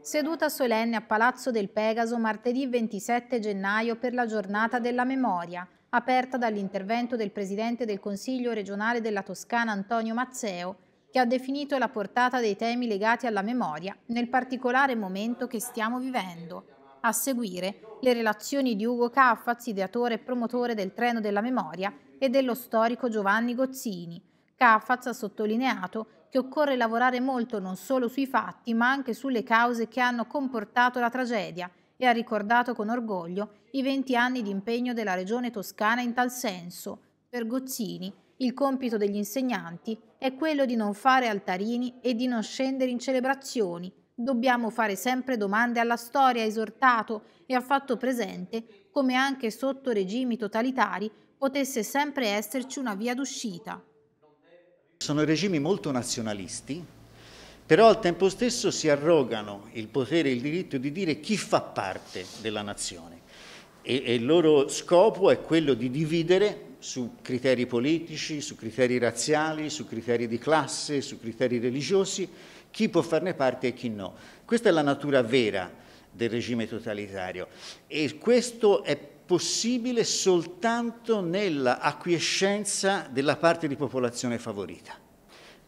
Seduta solenne a Palazzo del Pegaso martedì 27 gennaio per la giornata della memoria, aperta dall'intervento del Presidente del Consiglio regionale della Toscana Antonio Mazzeo, che ha definito la portata dei temi legati alla memoria nel particolare momento che stiamo vivendo. A seguire le relazioni di Ugo Caffaz, ideatore e promotore del treno della memoria, e dello storico Giovanni Gozzini. Caffaz ha sottolineato che occorre lavorare molto non solo sui fatti, ma anche sulle cause che hanno comportato la tragedia e ha ricordato con orgoglio i 20 anni di impegno della regione toscana in tal senso. Per Gozzini, il compito degli insegnanti è quello di non fare altarini e di non scendere in celebrazioni, Dobbiamo fare sempre domande alla storia, ha esortato e ha fatto presente come anche sotto regimi totalitari potesse sempre esserci una via d'uscita. Sono regimi molto nazionalisti, però al tempo stesso si arrogano il potere e il diritto di dire chi fa parte della nazione e, e il loro scopo è quello di dividere su criteri politici, su criteri razziali, su criteri di classe, su criteri religiosi chi può farne parte e chi no. Questa è la natura vera del regime totalitario e questo è possibile soltanto nella acquiescenza della parte di popolazione favorita.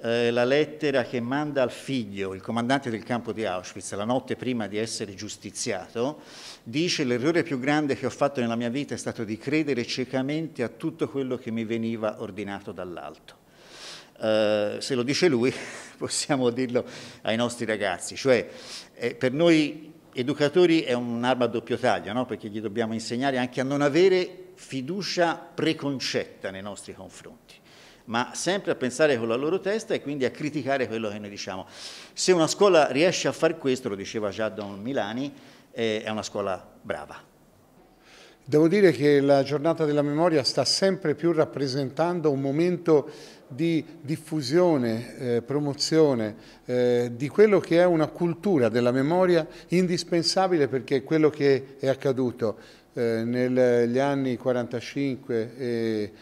Eh, la lettera che manda al figlio il comandante del campo di Auschwitz la notte prima di essere giustiziato dice l'errore più grande che ho fatto nella mia vita è stato di credere ciecamente a tutto quello che mi veniva ordinato dall'alto. Eh, se lo dice lui possiamo dirlo ai nostri ragazzi, cioè eh, per noi educatori è un'arma a doppio taglio, no? perché gli dobbiamo insegnare anche a non avere fiducia preconcetta nei nostri confronti ma sempre a pensare con la loro testa e quindi a criticare quello che noi diciamo. Se una scuola riesce a far questo, lo diceva già Don Milani, eh, è una scuola brava. Devo dire che la giornata della memoria sta sempre più rappresentando un momento di diffusione, eh, promozione eh, di quello che è una cultura della memoria indispensabile perché quello che è accaduto eh, negli anni 45 e,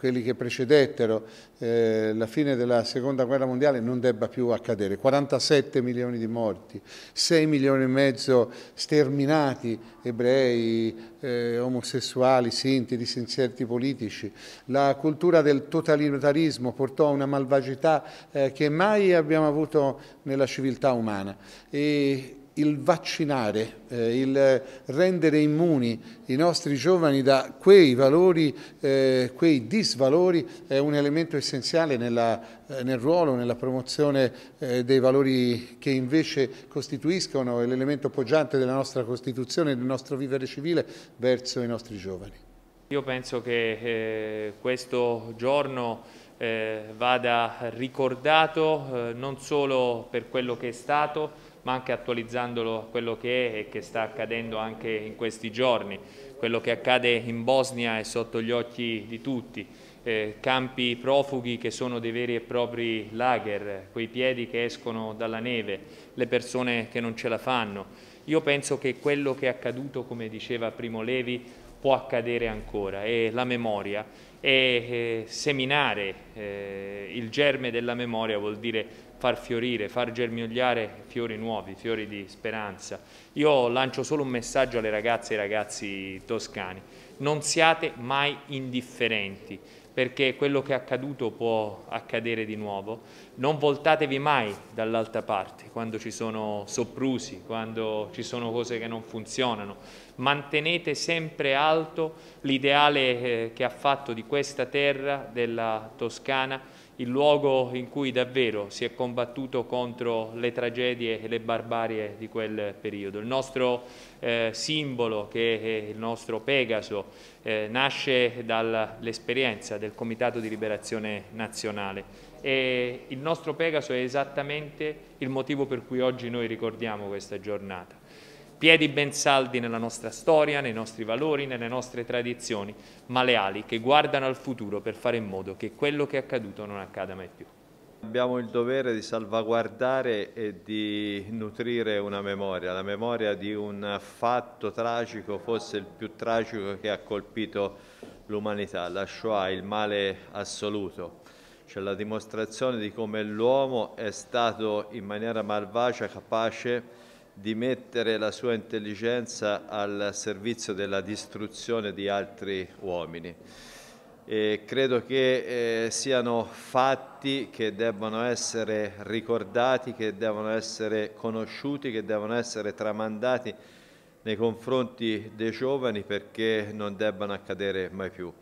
quelli che precedettero eh, la fine della seconda guerra mondiale non debba più accadere. 47 milioni di morti, 6 milioni e mezzo sterminati, ebrei, eh, omosessuali, sinti, disinserti politici. La cultura del totalitarismo portò a una malvagità che mai abbiamo avuto nella civiltà umana. E, il vaccinare, eh, il rendere immuni i nostri giovani da quei valori, eh, quei disvalori è un elemento essenziale nella, eh, nel ruolo, nella promozione eh, dei valori che invece costituiscono l'elemento poggiante della nostra Costituzione, del nostro vivere civile verso i nostri giovani. Io penso che eh, questo giorno eh, vada ricordato non solo per quello che è stato, ma anche attualizzandolo a quello che è e che sta accadendo anche in questi giorni. Quello che accade in Bosnia è sotto gli occhi di tutti. Eh, campi profughi che sono dei veri e propri lager, quei piedi che escono dalla neve, le persone che non ce la fanno. Io penso che quello che è accaduto, come diceva Primo Levi, può accadere ancora e la memoria e eh, seminare eh, il germe della memoria vuol dire far fiorire, far germogliare fiori nuovi, fiori di speranza. Io lancio solo un messaggio alle ragazze e ai ragazzi toscani, non siate mai indifferenti, perché quello che è accaduto può accadere di nuovo. Non voltatevi mai dall'altra parte quando ci sono soprusi, quando ci sono cose che non funzionano. Mantenete sempre alto l'ideale eh, che ha fatto di questa terra, della Toscana, il luogo in cui davvero si è combattuto contro le tragedie e le barbarie di quel periodo. Il nostro eh, simbolo, che è il nostro Pegaso, eh, nasce dall'esperienza del Comitato di Liberazione Nazionale e il nostro Pegaso è esattamente il motivo per cui oggi noi ricordiamo questa giornata piedi ben saldi nella nostra storia, nei nostri valori, nelle nostre tradizioni, ma leali, che guardano al futuro per fare in modo che quello che è accaduto non accada mai più. Abbiamo il dovere di salvaguardare e di nutrire una memoria, la memoria di un fatto tragico, forse il più tragico che ha colpito l'umanità, la Shoah, il male assoluto cioè la dimostrazione di come l'uomo è stato in maniera malvagia capace di di mettere la sua intelligenza al servizio della distruzione di altri uomini. E credo che eh, siano fatti che debbano essere ricordati, che devono essere conosciuti, che devono essere tramandati nei confronti dei giovani perché non debbano accadere mai più.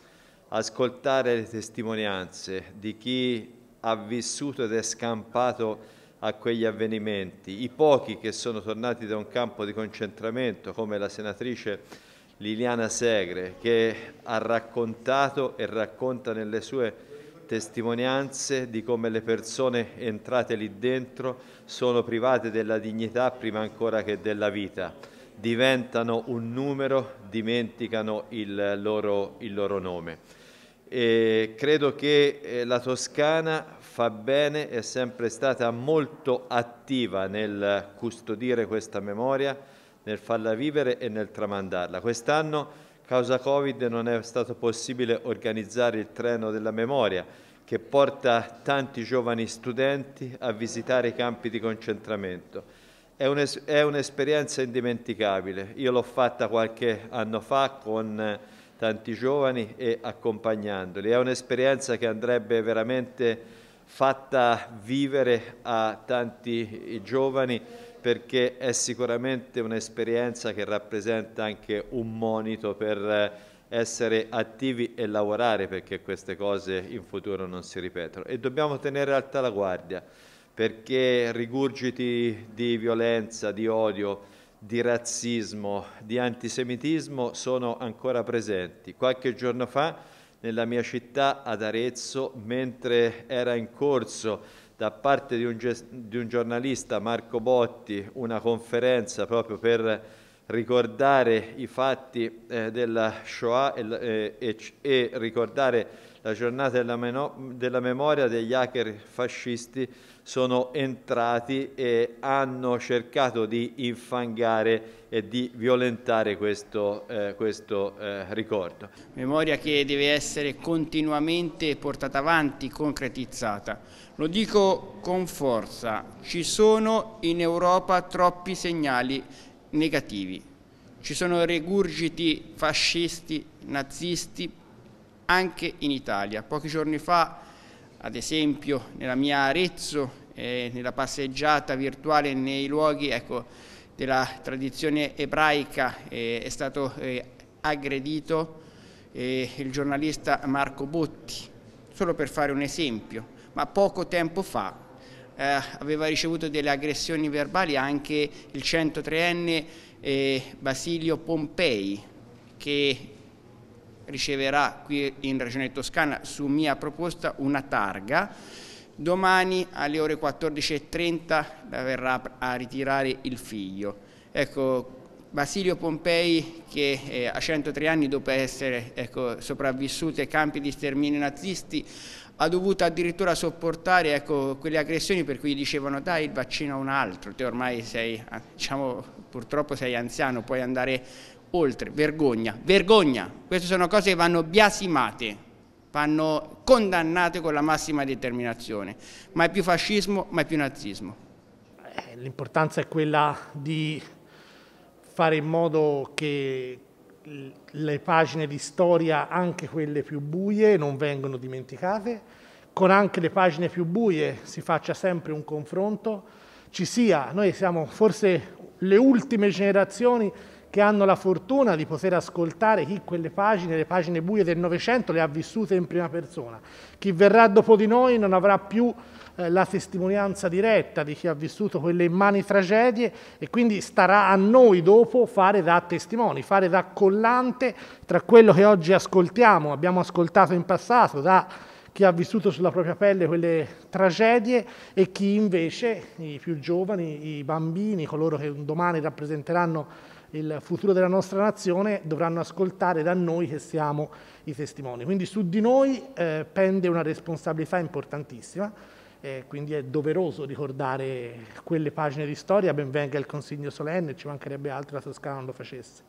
Ascoltare le testimonianze di chi ha vissuto ed è scampato a quegli avvenimenti. I pochi che sono tornati da un campo di concentramento, come la senatrice Liliana Segre, che ha raccontato e racconta nelle sue testimonianze di come le persone entrate lì dentro sono private della dignità prima ancora che della vita, diventano un numero, dimenticano il loro, il loro nome. E credo che eh, la Toscana fa bene, è sempre stata molto attiva nel custodire questa memoria, nel farla vivere e nel tramandarla. Quest'anno, causa Covid, non è stato possibile organizzare il treno della memoria che porta tanti giovani studenti a visitare i campi di concentramento. È, un'esperienza indimenticabile. Io l'ho fatta qualche anno fa con tanti giovani e accompagnandoli. È un'esperienza che andrebbe veramente fatta vivere a tanti giovani perché è sicuramente un'esperienza che rappresenta anche un monito per essere attivi e lavorare perché queste cose in futuro non si ripetono e dobbiamo tenere alta la guardia perché rigurgiti di violenza, di odio, di razzismo, di antisemitismo sono ancora presenti. Qualche giorno fa nella mia città ad Arezzo mentre era in corso da parte di un, di un giornalista Marco Botti una conferenza proprio per ricordare i fatti eh, della Shoah e, e, e ricordare la giornata della, della memoria degli hacker fascisti, sono entrati e hanno cercato di infangare e di violentare questo, eh, questo eh, ricordo. Memoria che deve essere continuamente portata avanti, concretizzata. Lo dico con forza, ci sono in Europa troppi segnali negativi. Ci sono regurgiti fascisti, nazisti, anche in Italia. Pochi giorni fa, ad esempio, nella mia Arezzo, eh, nella passeggiata virtuale nei luoghi ecco, della tradizione ebraica, eh, è stato eh, aggredito eh, il giornalista Marco Botti, solo per fare un esempio, ma poco tempo fa eh, aveva ricevuto delle aggressioni verbali anche il 103enne eh, Basilio Pompei, che riceverà qui in Regione Toscana su mia proposta una targa. Domani alle ore 14.30 verrà a ritirare il figlio. Ecco, Basilio Pompei che eh, a 103 anni dopo essere ecco, sopravvissuto ai campi di sterminio nazisti ha dovuto addirittura sopportare ecco, quelle aggressioni per cui gli dicevano dai il vaccino a un altro, te ormai sei, ah, diciamo, purtroppo sei anziano, puoi andare oltre, vergogna, vergogna. Queste sono cose che vanno biasimate, vanno condannate con la massima determinazione. Mai più fascismo, mai più nazismo. Eh, l'importanza è quella di fare in modo che le pagine di storia, anche quelle più buie, non vengano dimenticate. Con anche le pagine più buie si faccia sempre un confronto, ci sia, noi siamo forse le ultime generazioni che hanno la fortuna di poter ascoltare chi quelle pagine, le pagine buie del Novecento, le ha vissute in prima persona. Chi verrà dopo di noi non avrà più eh, la testimonianza diretta di chi ha vissuto quelle immani tragedie e quindi starà a noi dopo fare da testimoni, fare da collante tra quello che oggi ascoltiamo, abbiamo ascoltato in passato da chi ha vissuto sulla propria pelle quelle tragedie e chi invece, i più giovani, i bambini, coloro che un domani rappresenteranno il futuro della nostra nazione, dovranno ascoltare da noi che siamo i testimoni. Quindi su di noi eh, pende una responsabilità importantissima, eh, quindi è doveroso ricordare quelle pagine di storia, ben venga il consiglio solenne, ci mancherebbe altro la Toscana non lo facesse.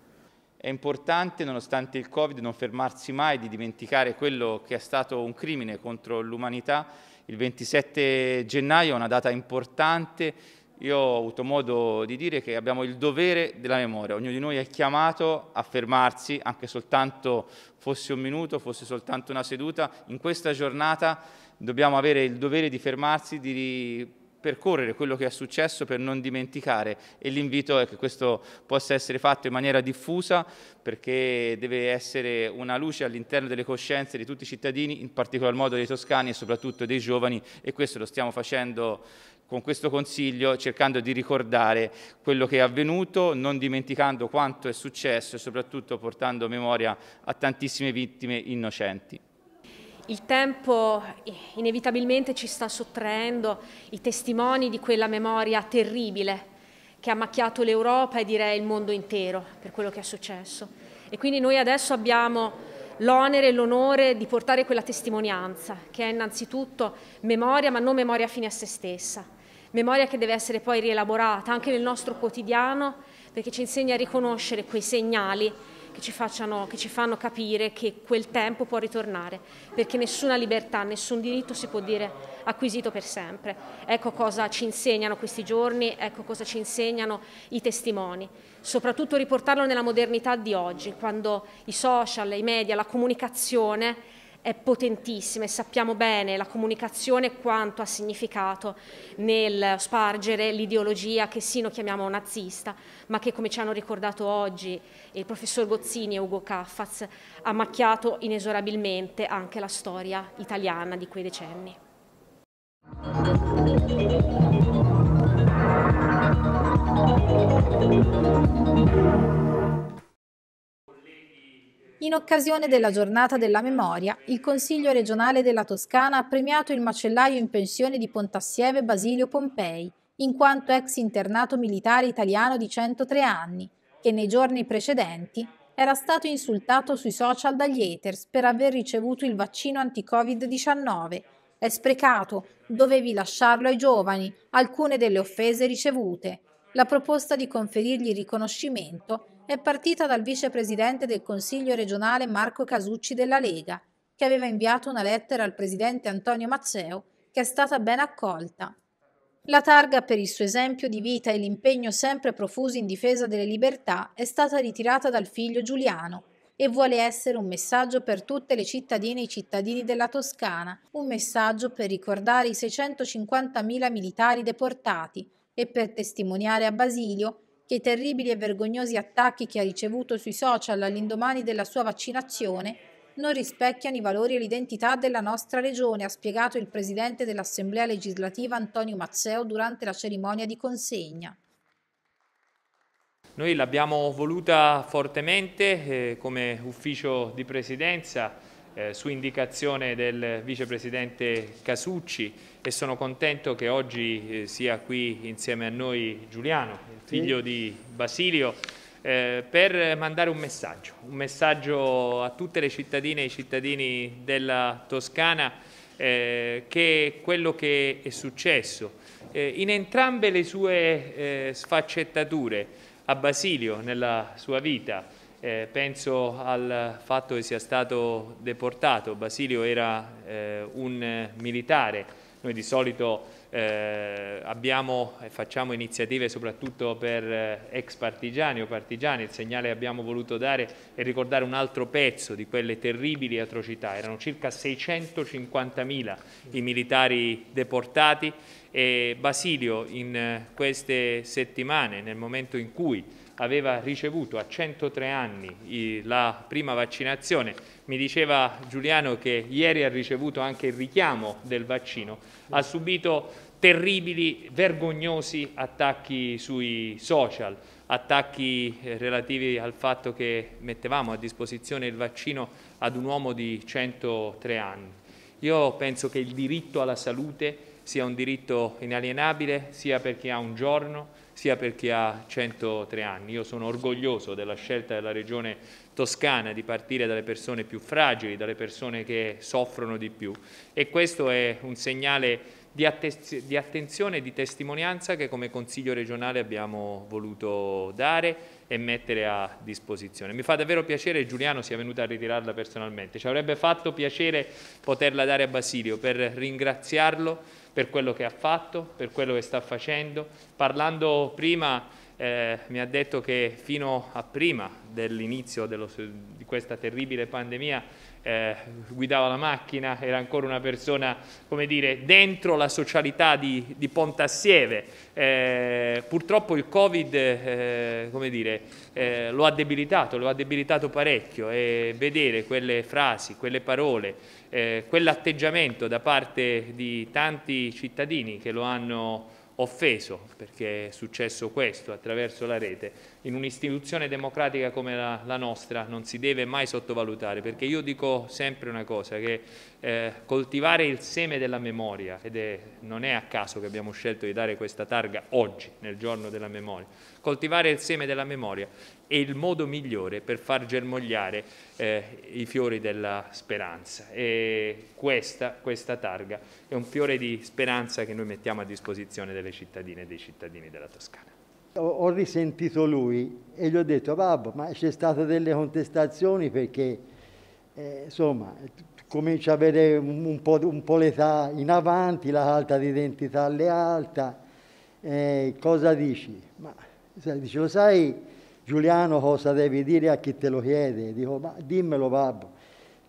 È importante, nonostante il Covid, non fermarsi mai di dimenticare quello che è stato un crimine contro l'umanità. Il 27 gennaio è una data importante io ho avuto modo di dire che abbiamo il dovere della memoria, ognuno di noi è chiamato a fermarsi, anche soltanto fosse un minuto, fosse soltanto una seduta, in questa giornata dobbiamo avere il dovere di fermarsi, di percorrere quello che è successo per non dimenticare e l'invito è che questo possa essere fatto in maniera diffusa perché deve essere una luce all'interno delle coscienze di tutti i cittadini, in particolar modo dei toscani e soprattutto dei giovani e questo lo stiamo facendo con questo Consiglio cercando di ricordare quello che è avvenuto, non dimenticando quanto è successo e soprattutto portando memoria a tantissime vittime innocenti. Il tempo eh, inevitabilmente ci sta sottraendo i testimoni di quella memoria terribile che ha macchiato l'Europa e direi il mondo intero per quello che è successo. E quindi noi adesso abbiamo l'onere e l'onore di portare quella testimonianza, che è innanzitutto memoria, ma non memoria fine a se stessa, memoria che deve essere poi rielaborata anche nel nostro quotidiano perché ci insegna a riconoscere quei segnali che ci, facciano, che ci fanno capire che quel tempo può ritornare, perché nessuna libertà, nessun diritto si può dire acquisito per sempre. Ecco cosa ci insegnano questi giorni, ecco cosa ci insegnano i testimoni. Soprattutto riportarlo nella modernità di oggi, quando i social, i media, la comunicazione è potentissima e sappiamo bene la comunicazione quanto ha significato nel spargere l'ideologia che sì, noi chiamiamo nazista, ma che come ci hanno ricordato oggi il professor Gozzini e Ugo Caffaz ha macchiato inesorabilmente anche la storia italiana di quei decenni. Thank you. In occasione della giornata della memoria, il Consiglio regionale della Toscana ha premiato il macellaio in pensione di Pontassieve Basilio Pompei, in quanto ex internato militare italiano di 103 anni, che nei giorni precedenti era stato insultato sui social dagli haters per aver ricevuto il vaccino anti-Covid-19. È sprecato, dovevi lasciarlo ai giovani, alcune delle offese ricevute. La proposta di conferirgli riconoscimento è partita dal vicepresidente del Consiglio regionale Marco Casucci della Lega, che aveva inviato una lettera al presidente Antonio Mazzeo, che è stata ben accolta. La targa per il suo esempio di vita e l'impegno sempre profuso in difesa delle libertà è stata ritirata dal figlio Giuliano e vuole essere un messaggio per tutte le cittadine e i cittadini della Toscana, un messaggio per ricordare i 650.000 militari deportati e per testimoniare a Basilio che i terribili e vergognosi attacchi che ha ricevuto sui social all'indomani della sua vaccinazione non rispecchiano i valori e l'identità della nostra regione, ha spiegato il presidente dell'Assemblea legislativa Antonio Mazzeo durante la cerimonia di consegna. Noi l'abbiamo voluta fortemente eh, come ufficio di presidenza eh, su indicazione del vicepresidente Casucci e sono contento che oggi eh, sia qui insieme a noi Giuliano, figlio di Basilio, eh, per mandare un messaggio, un messaggio a tutte le cittadine e i cittadini della Toscana eh, che quello che è successo eh, in entrambe le sue eh, sfaccettature a Basilio nella sua vita, eh, penso al fatto che sia stato deportato. Basilio era eh, un militare noi di solito eh, abbiamo, facciamo iniziative soprattutto per eh, ex partigiani o partigiani, il segnale che abbiamo voluto dare è ricordare un altro pezzo di quelle terribili atrocità, erano circa 650.000 i militari deportati e Basilio in eh, queste settimane, nel momento in cui aveva ricevuto a 103 anni la prima vaccinazione mi diceva Giuliano che ieri ha ricevuto anche il richiamo del vaccino, ha subito terribili, vergognosi attacchi sui social, attacchi eh, relativi al fatto che mettevamo a disposizione il vaccino ad un uomo di 103 anni. Io penso che il diritto alla salute sia un diritto inalienabile sia per chi ha un giorno sia per chi ha 103 anni. Io sono orgoglioso della scelta della Regione toscana, di partire dalle persone più fragili, dalle persone che soffrono di più e questo è un segnale di, di attenzione e di testimonianza che come Consiglio regionale abbiamo voluto dare e mettere a disposizione. Mi fa davvero piacere che Giuliano sia venuto a ritirarla personalmente, ci avrebbe fatto piacere poterla dare a Basilio per ringraziarlo per quello che ha fatto, per quello che sta facendo, parlando prima eh, mi ha detto che fino a prima dell'inizio di questa terribile pandemia eh, guidava la macchina, era ancora una persona, come dire, dentro la socialità di, di Pontassieve. Eh, purtroppo il Covid, eh, come dire, eh, lo ha debilitato, lo ha debilitato parecchio e vedere quelle frasi, quelle parole, eh, quell'atteggiamento da parte di tanti cittadini che lo hanno offeso, perché è successo questo attraverso la rete, in un'istituzione democratica come la, la, nostra non si deve mai sottovalutare, perché io dico sempre una cosa, che eh, coltivare il seme della memoria, ed è, non è a caso che abbiamo scelto di dare questa targa oggi, nel giorno della memoria, coltivare il seme della memoria è il modo migliore per far germogliare eh, i fiori della speranza. E questa, questa targa è un fiore di speranza che noi mettiamo a disposizione delle cittadine e dei cittadini della Toscana. Ho, risentito lui e gli ho detto, babbo, ma c'è stata delle contestazioni perché, eh, insomma, comincia ad avere un, po', un po', l'età in avanti, la carta d'identità è alta, eh, cosa dici? Ma, dice, lo sai Giuliano cosa devi dire a chi te lo chiede? Dico, ma dimmelo babbo,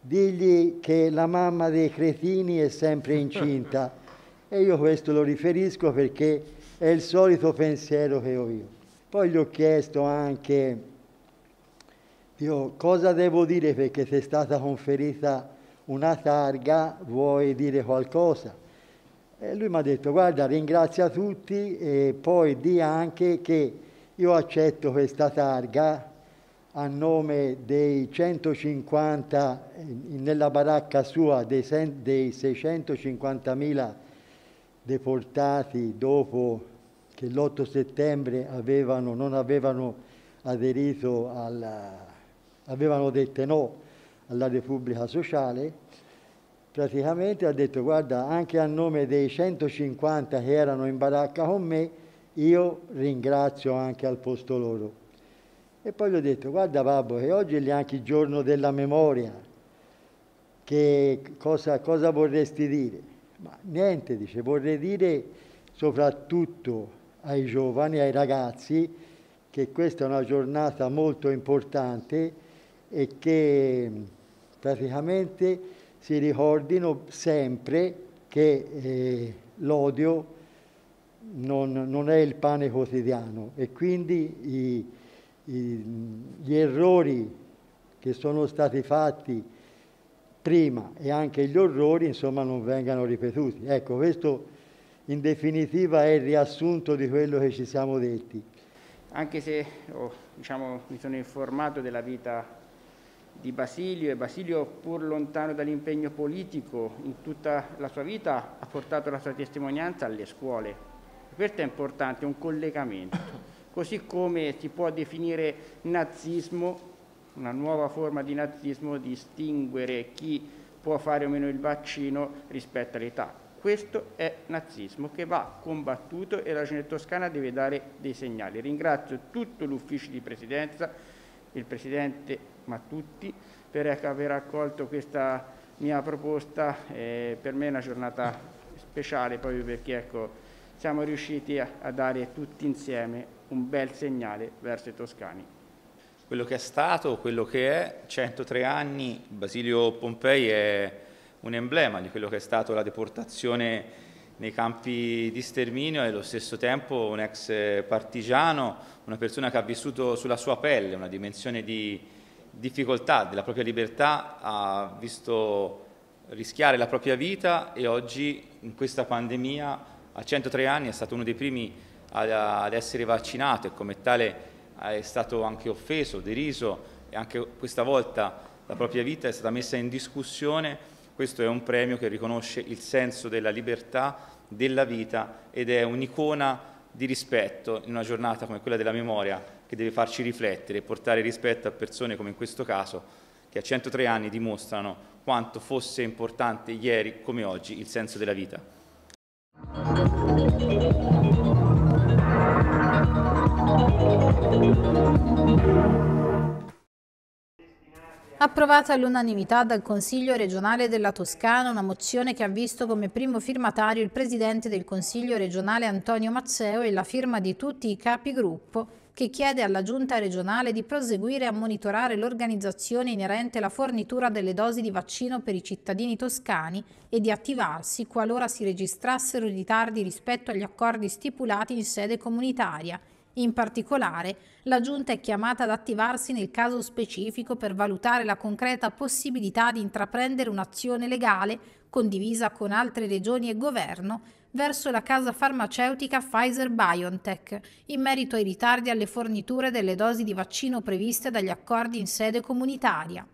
digli che la mamma dei cretini è sempre incinta. e io questo lo riferisco perché è il solito pensiero che ho io. Poi gli ho chiesto anche, io cosa devo dire perché ti è stata conferita una targa, vuoi dire qualcosa? E lui mi ha detto, guarda, ringrazia tutti e poi di anche che io accetto questa targa a nome dei 150, nella baracca sua, dei, 650.000 deportati dopo che l'8 settembre avevano, non avevano aderito alla, avevano detto no alla Repubblica Sociale, praticamente ha detto guarda anche a nome dei 150 che erano in baracca con me io ringrazio anche al posto loro. E poi gli ho detto guarda babbo che oggi è anche il giorno della memoria, che cosa, cosa vorresti dire? Ma niente, dice, vorrei dire soprattutto ai giovani, ai ragazzi, che questa è una giornata molto importante e che praticamente si ricordino sempre che eh, l'odio non, non, è il pane quotidiano e quindi i, i, gli errori che sono stati fatti prima e anche gli orrori insomma non vengano ripetuti. Ecco, questo in definitiva è il riassunto di quello che ci siamo detti. Anche se oh, diciamo, mi sono informato della vita di Basilio e Basilio pur lontano dall'impegno politico in tutta la sua vita ha portato la sua testimonianza alle scuole. Questo è importante, un collegamento, così come si può definire nazismo una nuova forma di nazismo distinguere chi può fare o meno il vaccino rispetto all'età. Questo è nazismo che va combattuto e la Regione Toscana deve dare dei segnali. Ringrazio tutto l'ufficio di presidenza, il Presidente tutti per ecco aver accolto questa mia proposta. Eh, per me è una giornata speciale proprio perché ecco, siamo riusciti a, a dare tutti insieme un bel segnale verso i toscani quello che è stato, quello che è, 103 anni, Basilio Pompei è un emblema di quello che è stata la deportazione nei campi di sterminio e allo stesso tempo un ex partigiano, una persona che ha vissuto sulla sua pelle una dimensione di difficoltà della propria libertà, ha visto rischiare la propria vita e oggi in questa pandemia a 103 anni è stato uno dei primi ad essere vaccinato e come tale è stato anche offeso, deriso e anche questa volta la propria vita è stata messa in discussione. Questo è un premio che riconosce il senso della libertà, della vita ed è un'icona di rispetto in una giornata come quella della memoria che deve farci riflettere e portare rispetto a persone come in questo caso che a 103 anni dimostrano quanto fosse importante ieri come oggi il senso della vita. Approvata all'unanimità dal Consiglio regionale della Toscana una mozione che ha visto come primo firmatario il Presidente del Consiglio regionale Antonio Mazzeo e la firma di tutti i capigruppo che chiede alla Giunta regionale di proseguire a monitorare l'organizzazione inerente alla fornitura delle dosi di vaccino per i cittadini toscani e di attivarsi qualora si registrassero ritardi rispetto agli accordi stipulati in sede comunitaria in particolare, la Giunta è chiamata ad attivarsi nel caso specifico per valutare la concreta possibilità di intraprendere un'azione legale, condivisa con altre regioni e governo, verso la casa farmaceutica Pfizer BioNTech in merito ai ritardi alle forniture delle dosi di vaccino previste dagli accordi in sede comunitaria.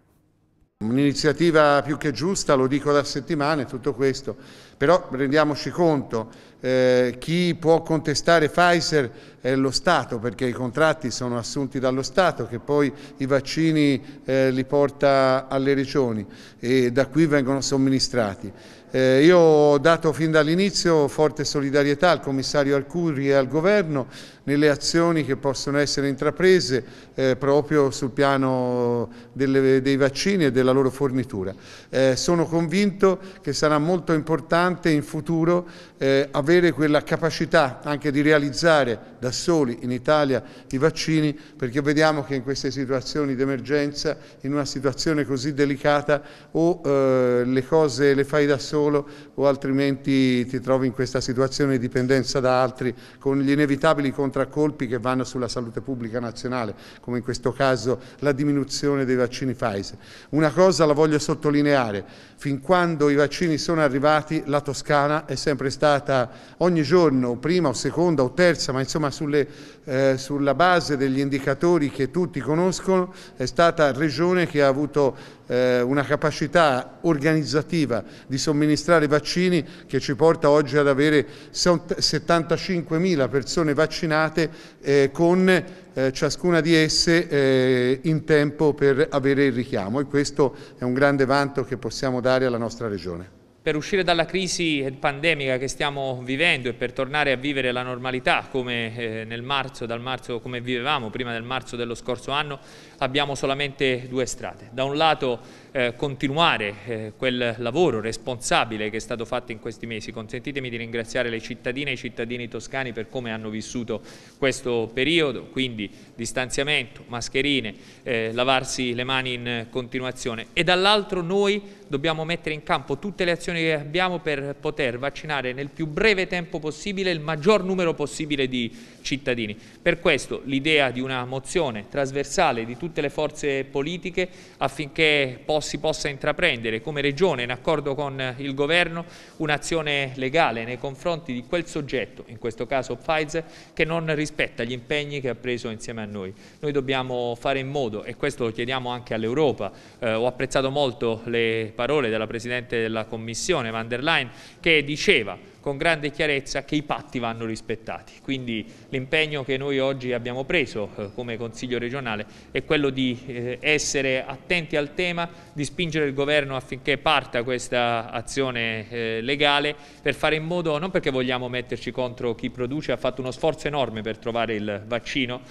Un'iniziativa più che giusta, lo dico da settimane, tutto questo però rendiamoci conto, eh, chi può contestare Pfizer è lo Stato, perché i contratti sono assunti dallo Stato, che poi i vaccini eh, li porta alle regioni e da qui vengono somministrati. Eh, io ho dato fin dall'inizio forte solidarietà al commissario Alcuri e al governo nelle azioni che possono essere intraprese eh, proprio sul piano delle, dei vaccini e della loro fornitura. Eh, sono convinto che sarà molto importante importante in futuro eh, avere quella capacità anche di realizzare da soli in Italia i vaccini perché vediamo che in queste situazioni di emergenza, in una situazione così delicata o eh, le cose le fai da solo o altrimenti ti trovi in questa situazione di dipendenza da altri con gli inevitabili contraccolpi che vanno sulla salute pubblica nazionale come in questo caso la diminuzione dei vaccini Pfizer. Una cosa la voglio sottolineare, fin quando i vaccini sono arrivati la Toscana è sempre stata ogni giorno prima o seconda o terza, ma insomma sulle, eh, sulla base degli indicatori che tutti conoscono, è stata regione che ha avuto eh, una capacità organizzativa di somministrare vaccini che ci porta oggi ad avere 75.000 persone vaccinate eh, con eh, ciascuna di esse eh, in tempo per avere il richiamo e questo è un grande vanto che possiamo dare alla nostra regione. Per uscire dalla crisi pandemica che stiamo vivendo e per tornare a vivere la normalità come eh, nel marzo, dal marzo come vivevamo prima del marzo dello scorso anno, abbiamo solamente due strade. Da un lato eh, continuare eh, quel lavoro responsabile che è stato fatto in questi mesi. Consentitemi di ringraziare le cittadine e i cittadini toscani per come hanno vissuto questo periodo, quindi distanziamento, mascherine, eh, lavarsi le mani in continuazione. E dall'altro noi dobbiamo mettere in campo tutte le azioni che abbiamo per poter vaccinare nel più breve tempo possibile il maggior numero possibile di cittadini. Per questo l'idea di una mozione trasversale di tutte le forze politiche affinché si possa intraprendere come Regione, in accordo con il Governo, un'azione legale nei confronti di quel soggetto, in questo caso Pfizer, che non rispetta gli impegni che ha preso insieme a noi. Noi dobbiamo fare in modo, e questo lo chiediamo anche all'Europa, eh, ho apprezzato molto le parole della Presidente della Commissione, Van der Leyen, che diceva con grande chiarezza che i patti vanno rispettati. Quindi l'impegno che noi oggi abbiamo preso eh, come Consiglio regionale è quello di eh, essere attenti al tema, di spingere il Governo affinché parta questa azione eh, legale per fare in modo, non perché vogliamo metterci contro chi produce, ha fatto uno sforzo enorme per trovare il vaccino,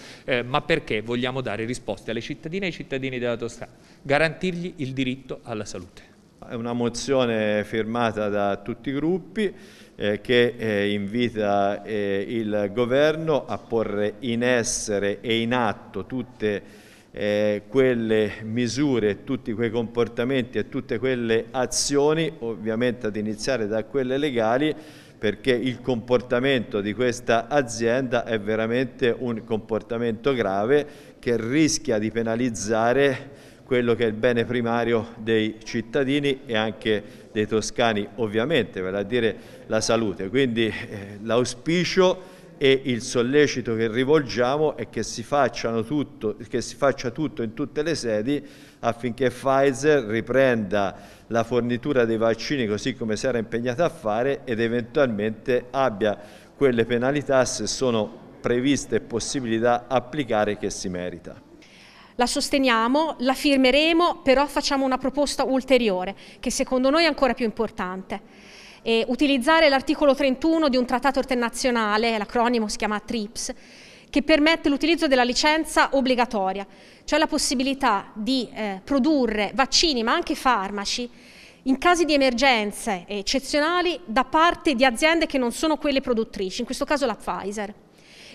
ma perché vogliamo dare risposte alle cittadine e ai cittadini della Toscana, garantirgli il diritto alla salute. È una mozione firmata da tutti i gruppi, eh, che eh, invita eh, il governo a porre in essere e in atto tutte eh, quelle misure, tutti quei comportamenti e tutte quelle azioni, ovviamente ad iniziare da quelle legali, perché il comportamento di questa azienda è veramente un comportamento grave che rischia di penalizzare quello che è il bene primario dei cittadini e anche dei toscani ovviamente, vale a dire la salute. Quindi eh, l'auspicio e il sollecito che rivolgiamo è che si, tutto, che si, faccia tutto in tutte le sedi affinché Pfizer riprenda la fornitura dei vaccini così come si era impegnata a fare ed eventualmente abbia quelle penalità se sono previste e possibilità applicare che si merita la sosteniamo, la firmeremo, però facciamo una proposta ulteriore che secondo noi è ancora più importante. E utilizzare l'articolo 31 di un trattato internazionale, l'acronimo si chiama TRIPS, che permette l'utilizzo della licenza obbligatoria, cioè la possibilità di eh, produrre vaccini ma anche farmaci in casi di emergenze eccezionali da parte di aziende che non sono quelle produttrici, in questo caso la Pfizer.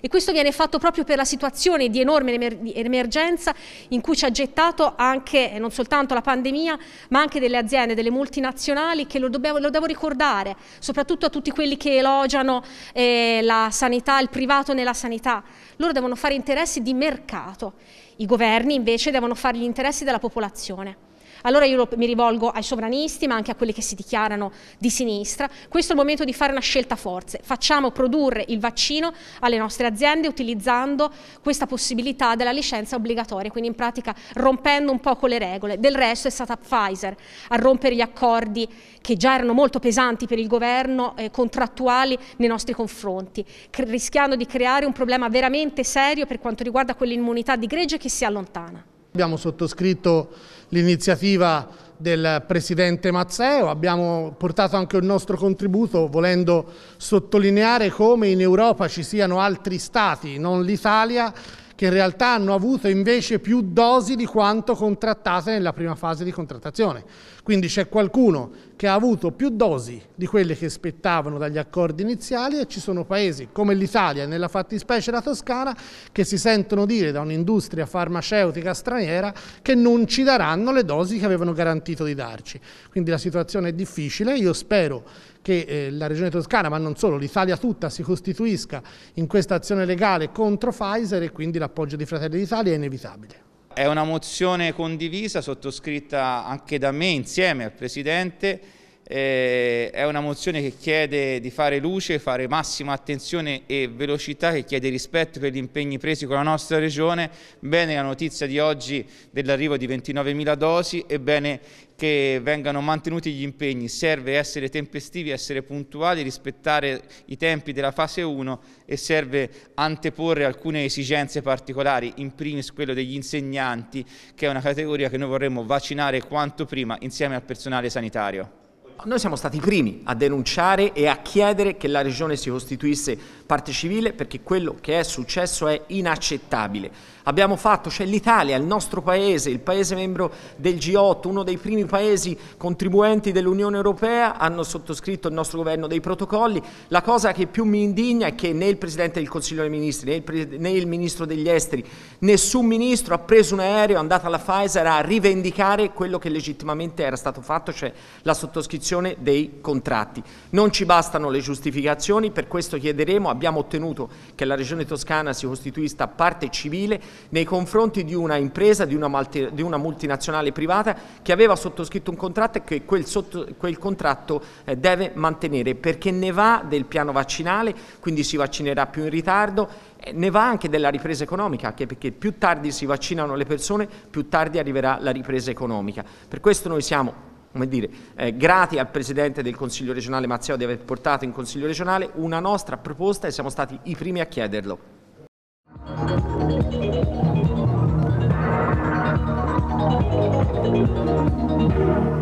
E questo viene fatto proprio per la situazione di enorme emergenza in cui ci ha gettato anche, eh, non soltanto la pandemia, ma anche delle aziende, delle multinazionali, che lo, dobbiamo, lo devo ricordare, soprattutto a tutti quelli che elogiano eh, la sanità, il privato nella sanità. Loro devono fare interessi di mercato, i governi invece devono fare gli interessi della popolazione. Allora io mi rivolgo ai sovranisti, ma anche a quelli che si dichiarano di sinistra. Questo è il momento di fare una scelta forze. Facciamo produrre il vaccino alle nostre aziende utilizzando questa possibilità della licenza obbligatoria, quindi in pratica rompendo un po' con le regole. Del resto è stata Pfizer a rompere gli accordi che già erano molto pesanti per il governo, eh, contrattuali nei nostri confronti, rischiando di creare un problema veramente serio per quanto riguarda quell'immunità di gregge che si allontana. Abbiamo sottoscritto l'iniziativa del Presidente Mazzeo, abbiamo portato anche il nostro contributo volendo sottolineare come in Europa ci siano altri Stati, non l'Italia, che in realtà hanno avuto invece più dosi di quanto contrattate nella prima fase di contrattazione. Quindi c'è qualcuno che ha avuto più dosi di quelle che spettavano dagli accordi iniziali e ci sono paesi come l'Italia e nella fattispecie la Toscana che si sentono dire da un'industria farmaceutica straniera che non ci daranno le dosi che avevano garantito di darci. Quindi la situazione è difficile, io spero che eh, la regione toscana, ma non solo, l'Italia tutta si costituisca in questa azione legale contro Pfizer e quindi l'appoggio di Fratelli d'Italia è inevitabile. È una mozione condivisa, sottoscritta anche da me insieme al Presidente eh, è una mozione che chiede di fare luce, fare massima attenzione e velocità, che chiede rispetto per gli impegni presi con la nostra regione. Bene la notizia di oggi dell'arrivo di 29.000 dosi e bene che vengano mantenuti gli impegni. Serve essere tempestivi, essere puntuali, rispettare i tempi della fase 1 e serve anteporre alcune esigenze particolari, in primis quello degli insegnanti, che è una categoria che noi vorremmo vaccinare quanto prima insieme al personale sanitario. Noi siamo stati i primi a denunciare e a chiedere che la Regione si costituisse parte civile perché quello che è successo è inaccettabile. Abbiamo fatto, cioè l'Italia, il nostro paese, il paese membro del G8, uno dei primi paesi contribuenti dell'Unione Europea, hanno sottoscritto il nostro governo dei protocolli. La cosa che più mi indigna è che né il Presidente del Consiglio dei Ministri, né il, né il Ministro degli Esteri, nessun Ministro ha preso un aereo, è andato alla Pfizer a rivendicare quello che legittimamente era stato fatto, cioè la sottoscrizione dei contratti. Non ci bastano le giustificazioni, per questo chiederemo, abbiamo ottenuto che la Regione Toscana si costituisca parte civile, nei confronti di una impresa, di una, multi, di una multinazionale privata che aveva sottoscritto un contratto e che quel, sotto, quel contratto eh, deve mantenere perché ne va del piano vaccinale, quindi si vaccinerà più in ritardo eh, ne va anche della ripresa economica, anche perché più tardi si vaccinano le persone, più tardi arriverà la ripresa economica. Per questo noi siamo come dire, eh, grati al Presidente del Consiglio regionale Mazzeo di aver portato in Consiglio regionale una nostra proposta e siamo stati i primi a chiederlo. Thank you.